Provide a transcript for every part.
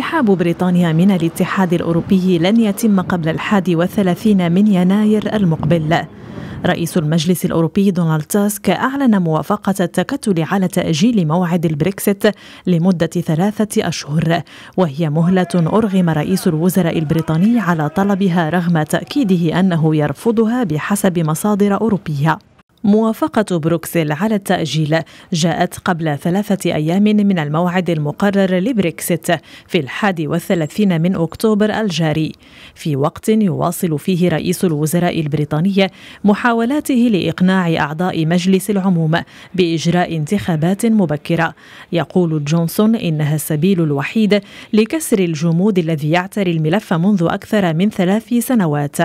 انسحاب بريطانيا من الاتحاد الأوروبي لن يتم قبل الحادي والثلاثين من يناير المقبل رئيس المجلس الأوروبي دونالد تاسك أعلن موافقة التكتل على تأجيل موعد البريكسيت لمدة ثلاثة أشهر وهي مهلة أرغم رئيس الوزراء البريطاني على طلبها رغم تأكيده أنه يرفضها بحسب مصادر أوروبية موافقة بروكسل على التأجيل جاءت قبل ثلاثة أيام من الموعد المقرر لبريكسيت في الحادي والثلاثين من أكتوبر الجاري في وقت يواصل فيه رئيس الوزراء البريطاني محاولاته لإقناع أعضاء مجلس العموم بإجراء انتخابات مبكرة يقول جونسون إنها السبيل الوحيد لكسر الجمود الذي يعتري الملف منذ أكثر من ثلاث سنوات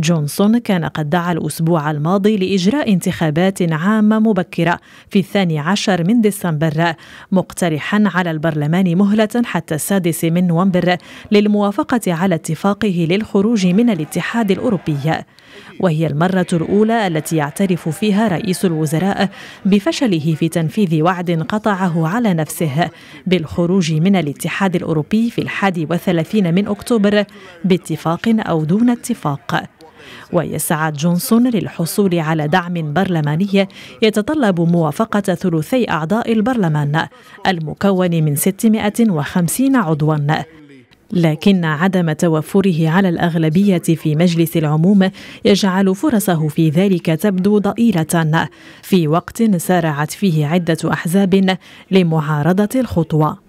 جونسون كان قد دعا الأسبوع الماضي لإجراء انتخابات عامة مبكرة في الثاني عشر من ديسمبر مقترحا على البرلمان مهلة حتى السادس من نوفمبر للموافقة على اتفاقه للخروج من الاتحاد الأوروبي وهي المرة الأولى التي يعترف فيها رئيس الوزراء بفشله في تنفيذ وعد قطعه على نفسه بالخروج من الاتحاد الأوروبي في الحادي وثلاثين من أكتوبر باتفاق أو دون اتفاق ويسعى جونسون للحصول على دعم برلماني يتطلب موافقة ثلثي أعضاء البرلمان المكون من 650 عضوا لكن عدم توفره على الأغلبية في مجلس العموم يجعل فرصه في ذلك تبدو ضئيلة في وقت سارعت فيه عدة أحزاب لمعارضة الخطوة